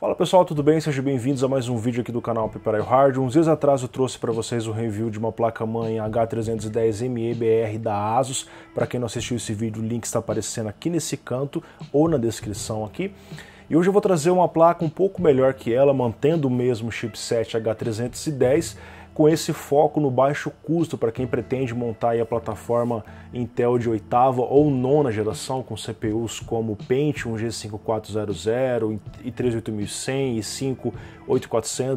Fala pessoal, tudo bem? Sejam bem-vindos a mais um vídeo aqui do canal Piparai Hard. Uns dias atrás eu trouxe para vocês o um review de uma placa-mãe H310MEBR da ASUS. Para quem não assistiu esse vídeo, o link está aparecendo aqui nesse canto ou na descrição aqui. E hoje eu vou trazer uma placa um pouco melhor que ela, mantendo o mesmo chipset H310 com esse foco no baixo custo para quem pretende montar a plataforma Intel de oitava ou nona geração, com CPUs como Pentium G5400, 38100 e i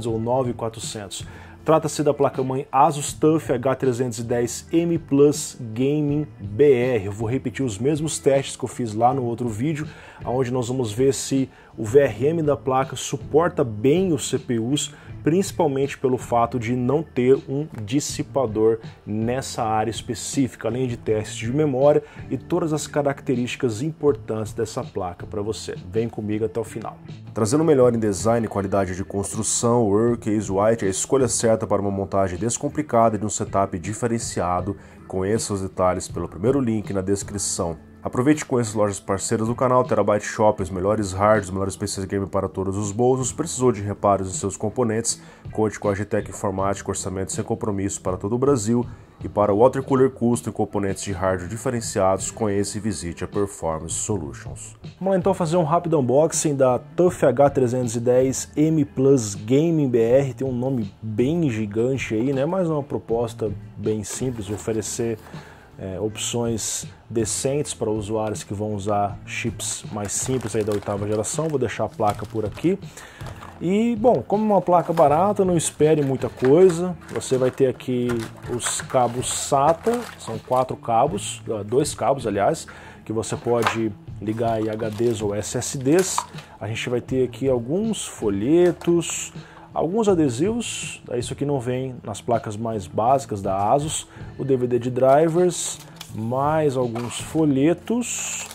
ou 9400. Trata-se da placa-mãe Asus TUF H310M Plus Gaming BR. Eu vou repetir os mesmos testes que eu fiz lá no outro vídeo, onde nós vamos ver se o VRM da placa suporta bem os CPUs, principalmente pelo fato de não ter um dissipador nessa área específica, além de testes de memória e todas as características importantes dessa placa para você. Vem comigo até o final. Trazendo melhor em design, qualidade de construção, Workcase White é a escolha certa para uma montagem descomplicada de um setup diferenciado. Conheça os detalhes pelo primeiro link na descrição. Aproveite e conheça as lojas parceiras do canal, Terabyte Shop, os melhores hardware, os melhores PCs game para todos os bolsos. Precisou de reparos em seus componentes? Conte com a GTEC Informática, orçamento sem compromisso para todo o Brasil. E para o Cooler custo e componentes de hardware diferenciados, conheça e visite a Performance Solutions. Vamos lá então fazer um rápido unboxing da TUF H310 M Plus Gaming BR, tem um nome bem gigante aí, né? mas uma proposta bem simples, oferecer é, opções decentes para usuários que vão usar chips mais simples aí da oitava geração. Vou deixar a placa por aqui. E bom, como uma placa barata, não espere muita coisa. Você vai ter aqui os cabos SATA, são quatro cabos, ah, dois cabos, aliás, que você pode ligar aí HDs ou SSDs. A gente vai ter aqui alguns folhetos, Alguns adesivos, é isso aqui não vem nas placas mais básicas da ASUS, o DVD de drivers, mais alguns folhetos,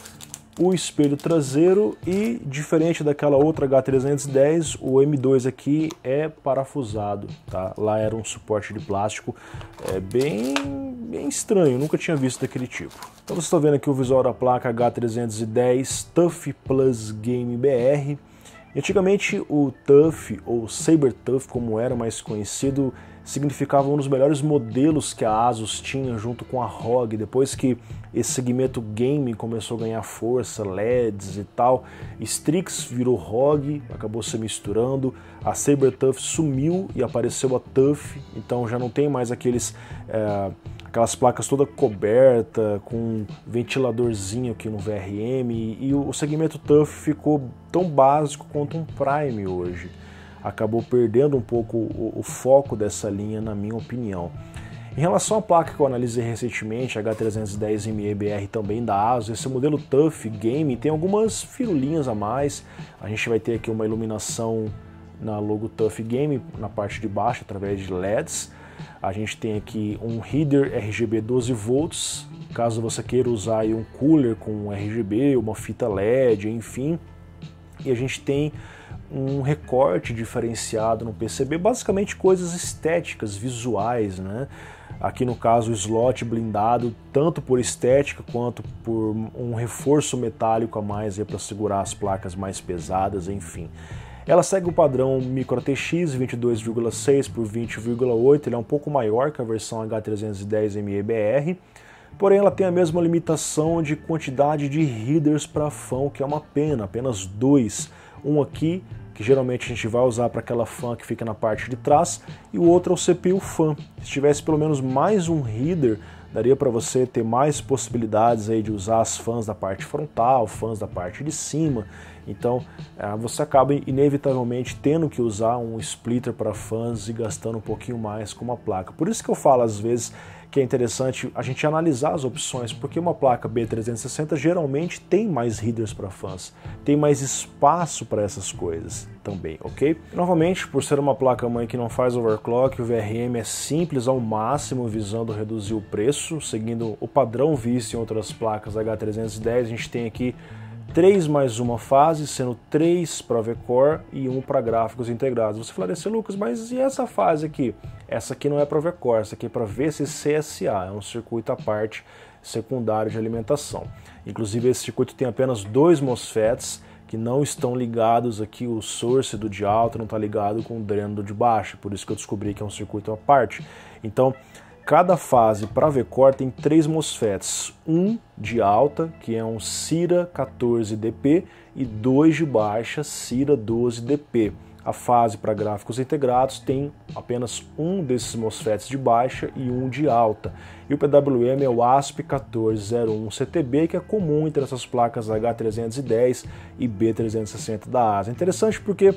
o espelho traseiro e, diferente daquela outra H310, o M2 aqui é parafusado, tá? Lá era um suporte de plástico é, bem, bem estranho, nunca tinha visto daquele tipo. Então você está vendo aqui o visual da placa H310 Tough Plus Game BR, Antigamente, o TUF, ou Sabertuff, TUF, como era mais conhecido, significava um dos melhores modelos que a Asus tinha junto com a ROG. Depois que esse segmento game começou a ganhar força, LEDs e tal, Strix virou ROG, acabou se misturando, a Sabertuff TUF sumiu e apareceu a TUF, então já não tem mais aqueles. É aquelas placas toda coberta, com ventiladorzinho aqui no VRM, e o segmento TUF ficou tão básico quanto um Prime hoje. Acabou perdendo um pouco o, o foco dessa linha, na minha opinião. Em relação à placa que eu analisei recentemente, H310MEBR também da ASUS, esse modelo Tough Game tem algumas firulinhas a mais. A gente vai ter aqui uma iluminação na logo Tough Game na parte de baixo através de LEDs. A gente tem aqui um header RGB 12 volts, caso você queira usar um cooler com RGB, uma fita LED, enfim, e a gente tem um recorte diferenciado no PCB, basicamente coisas estéticas, visuais, né? Aqui no caso o slot blindado, tanto por estética quanto por um reforço metálico a mais para segurar as placas mais pesadas, enfim. Ela segue o padrão Micro ATX 22,6 por 20,8, ele é um pouco maior que a versão H310 MEBR, Porém, ela tem a mesma limitação de quantidade de readers para fã, que é uma pena, apenas dois. Um aqui, que geralmente a gente vai usar para aquela fã que fica na parte de trás, e o outro é o CPU fan. Se tivesse pelo menos mais um reader daria para você ter mais possibilidades aí de usar as fãs da parte frontal, fãs da parte de cima então ah, você acaba inevitavelmente tendo que usar um splitter para fãs e gastando um pouquinho mais com uma placa. Por isso que eu falo às vezes que é interessante a gente analisar as opções, porque uma placa B360 geralmente tem mais readers para fãs, tem mais espaço para essas coisas também, ok? Novamente, por ser uma placa mãe que não faz overclock, o VRM é simples ao máximo, visando reduzir o preço, seguindo o padrão visto em outras placas H310, a gente tem aqui 3 mais uma fase, sendo 3 para VCore e 1 para gráficos integrados. Você falaria assim, Lucas, mas e essa fase aqui? Essa aqui não é para VCore, essa aqui é para VCCSA, é um circuito à parte secundário de alimentação. Inclusive, esse circuito tem apenas dois MOSFETs que não estão ligados aqui, o source do de alto não está ligado com o dreno do de baixo, por isso que eu descobri que é um circuito à parte. Então, Cada fase para VCOR tem três MOSFETs, um de alta, que é um CIRA 14DP, e dois de baixa, CIRA 12DP. A fase para gráficos integrados tem apenas um desses MOSFETs de baixa e um de alta. E o PWM é o ASP1401CTB, que é comum entre essas placas H310 e B360 da ASA. Interessante porque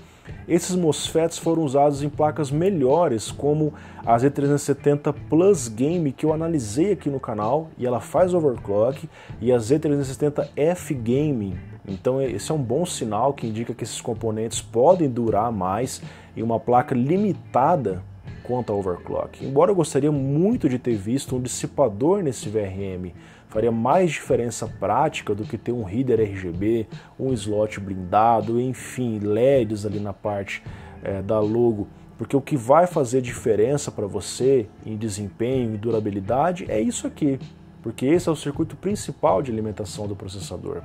esses MOSFETs foram usados em placas melhores, como a Z370 Plus Game, que eu analisei aqui no canal, e ela faz overclock, e a Z370 F Game, então, esse é um bom sinal que indica que esses componentes podem durar mais em uma placa limitada quanto a overclock. Embora eu gostaria muito de ter visto um dissipador nesse VRM, faria mais diferença prática do que ter um header RGB, um slot blindado, enfim, LEDs ali na parte é, da logo. Porque o que vai fazer diferença para você em desempenho e durabilidade é isso aqui, porque esse é o circuito principal de alimentação do processador.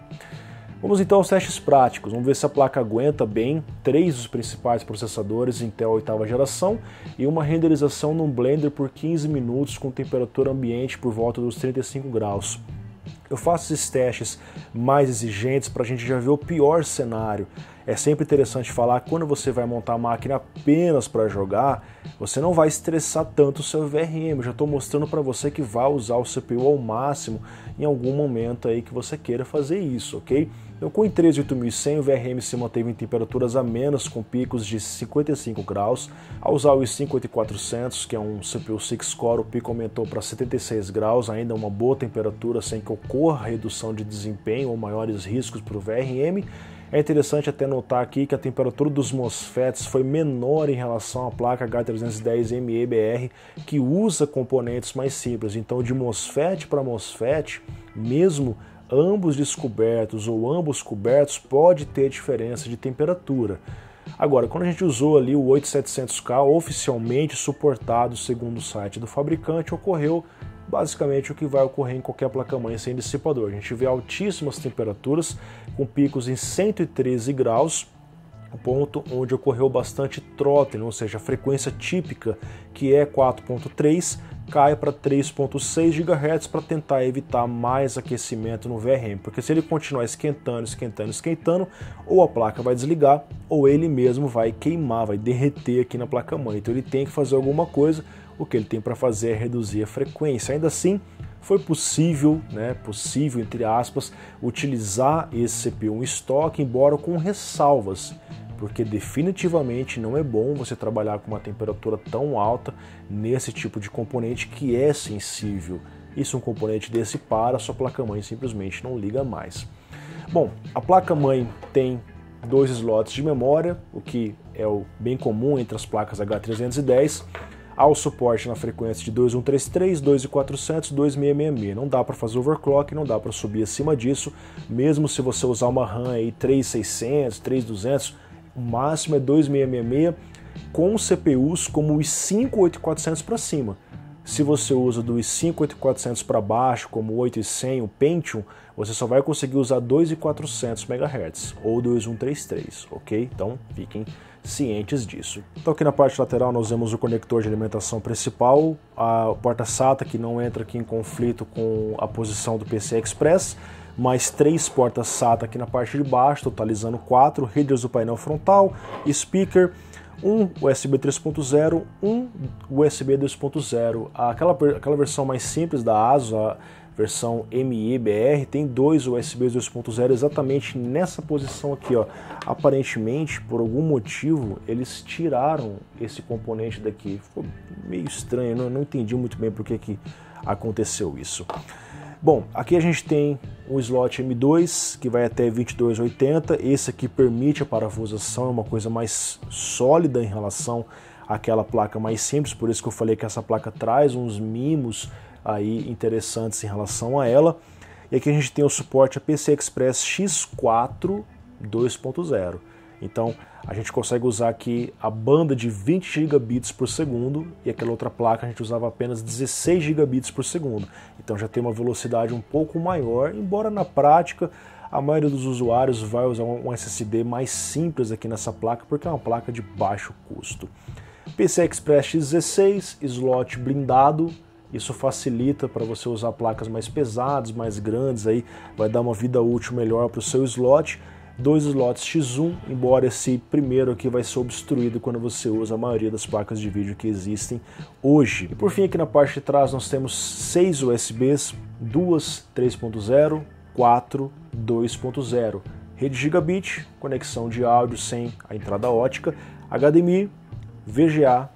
Vamos então aos testes práticos. Vamos ver se a placa aguenta bem três dos principais processadores Intel oitava geração e uma renderização num Blender por 15 minutos com temperatura ambiente por volta dos 35 graus. Eu faço esses testes mais exigentes para a gente já ver o pior cenário. É sempre interessante falar que quando você vai montar a máquina apenas para jogar, você não vai estressar tanto o seu VRM. Eu já estou mostrando para você que vai usar o CPU ao máximo em algum momento aí que você queira fazer isso, ok? Então, com o I3 8100, o VRM se manteve em temperaturas amenas com picos de 55 graus. Ao usar o i5 8400, que é um CPU 6 core, o pico aumentou para 76 graus, ainda uma boa temperatura sem que ocorra redução de desempenho ou maiores riscos para o VRM. É interessante até notar aqui que a temperatura dos MOSFETs foi menor em relação à placa H310MEBR, que usa componentes mais simples. Então, de MOSFET para MOSFET, mesmo ambos descobertos ou ambos cobertos, pode ter diferença de temperatura. Agora, quando a gente usou ali o 8700K oficialmente suportado segundo o site do fabricante, ocorreu basicamente o que vai ocorrer em qualquer placa-mãe sem dissipador. A gente vê altíssimas temperaturas, com picos em 113 graus, o ponto onde ocorreu bastante throttling, ou seja, a frequência típica, que é 4.3, cai para 3.6 GHz para tentar evitar mais aquecimento no VRM, porque se ele continuar esquentando, esquentando, esquentando, ou a placa vai desligar, ou ele mesmo vai queimar, vai derreter aqui na placa-mãe. Então ele tem que fazer alguma coisa o que ele tem para fazer é reduzir a frequência. Ainda assim, foi possível, né, possível entre aspas, utilizar esse CPU em estoque, embora com ressalvas, porque definitivamente não é bom você trabalhar com uma temperatura tão alta nesse tipo de componente que é sensível. Isso um componente desse para, sua placa-mãe simplesmente não liga mais. Bom, a placa-mãe tem dois slots de memória, o que é o bem comum entre as placas H310 ao suporte na frequência de 2133, 2400, 2666. Não dá para fazer overclock, não dá para subir acima disso, mesmo se você usar uma RAM aí 3600, 3200, o máximo é 2666 com CPUs como os 58400 para cima. Se você usa do i5-8400 para baixo, como o 8100, o Pentium, você só vai conseguir usar 2.400 MHz ou 2.133, ok? Então fiquem cientes disso. Então aqui na parte lateral nós vemos o conector de alimentação principal, a porta SATA que não entra aqui em conflito com a posição do PCI Express, mais três portas SATA aqui na parte de baixo, totalizando quatro, readers do painel frontal, speaker, um USB 3.0, um USB 2.0. Aquela, aquela versão mais simples da ASUS, versão MIBR, tem dois USBs 2.0 exatamente nessa posição aqui, ó. Aparentemente, por algum motivo, eles tiraram esse componente daqui. Ficou meio estranho, não, não entendi muito bem por que, que aconteceu isso. Bom, aqui a gente tem um slot M2 que vai até 2280. Esse aqui permite a parafusação, é uma coisa mais sólida em relação àquela placa mais simples. Por isso que eu falei que essa placa traz uns mimos aí interessantes em relação a ela. E aqui a gente tem o suporte a PCI Express X4 2.0. Então a gente consegue usar aqui a banda de 20 gigabits por segundo e aquela outra placa a gente usava apenas 16 gigabits por segundo. Então já tem uma velocidade um pouco maior, embora na prática a maioria dos usuários vai usar um SSD mais simples aqui nessa placa porque é uma placa de baixo custo. PCI Express X16, slot blindado, isso facilita para você usar placas mais pesadas, mais grandes, aí vai dar uma vida útil melhor para o seu slot. Dois slots X1, embora esse primeiro aqui vai ser obstruído quando você usa a maioria das placas de vídeo que existem hoje. E por fim, aqui na parte de trás nós temos seis USBs, duas 3.0, 4 2.0, rede gigabit, conexão de áudio sem a entrada ótica, HDMI, VGA,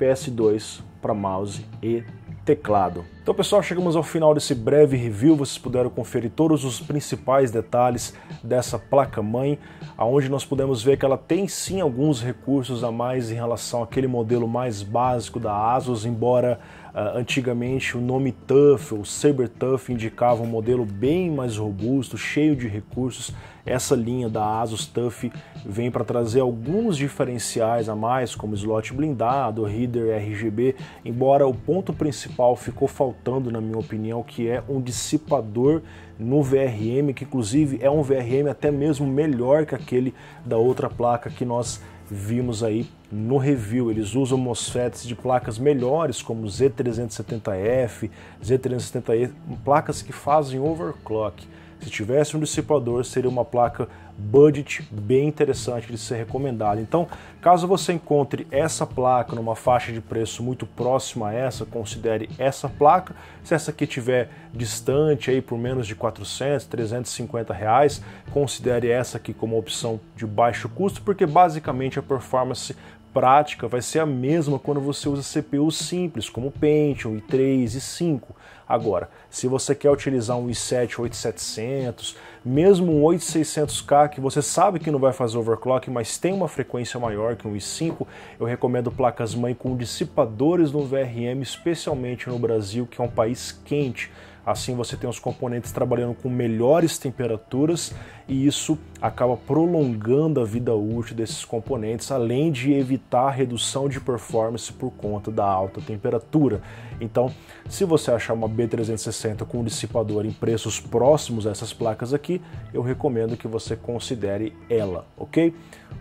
PS2 para mouse e teclado. Então, pessoal, chegamos ao final desse breve review. Vocês puderam conferir todos os principais detalhes dessa placa-mãe, aonde nós podemos ver que ela tem sim alguns recursos a mais em relação àquele modelo mais básico da ASUS, embora uh, antigamente o nome TUF ou Saber TUF indicava um modelo bem mais robusto, cheio de recursos essa linha da Asus TUF vem para trazer alguns diferenciais a mais, como slot blindado, reader RGB, embora o ponto principal ficou faltando, na minha opinião, que é um dissipador no VRM, que inclusive é um VRM até mesmo melhor que aquele da outra placa que nós vimos aí no review. Eles usam MOSFETs de placas melhores, como Z370F, Z370E, placas que fazem overclock. Se tivesse um dissipador, seria uma placa budget bem interessante de ser recomendado. Então, caso você encontre essa placa numa faixa de preço muito próxima a essa, considere essa placa. Se essa aqui tiver distante aí por menos de 400, 350 reais, considere essa aqui como opção de baixo custo, porque basicamente a performance prática vai ser a mesma quando você usa CPUs simples, como Pentium, i3 e 5. Agora, se você quer utilizar um i7 8700, mesmo um 8600K que você sabe que não vai fazer overclock, mas tem uma frequência maior que um i5, eu recomendo placas-mãe com dissipadores no VRM, especialmente no Brasil, que é um país quente. Assim você tem os componentes trabalhando com melhores temperaturas e isso acaba prolongando a vida útil desses componentes, além de evitar a redução de performance por conta da alta temperatura. Então, se você achar uma B360 com dissipador em preços próximos a essas placas aqui, eu recomendo que você considere ela, ok?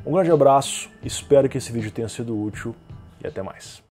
Um grande abraço, espero que esse vídeo tenha sido útil e até mais.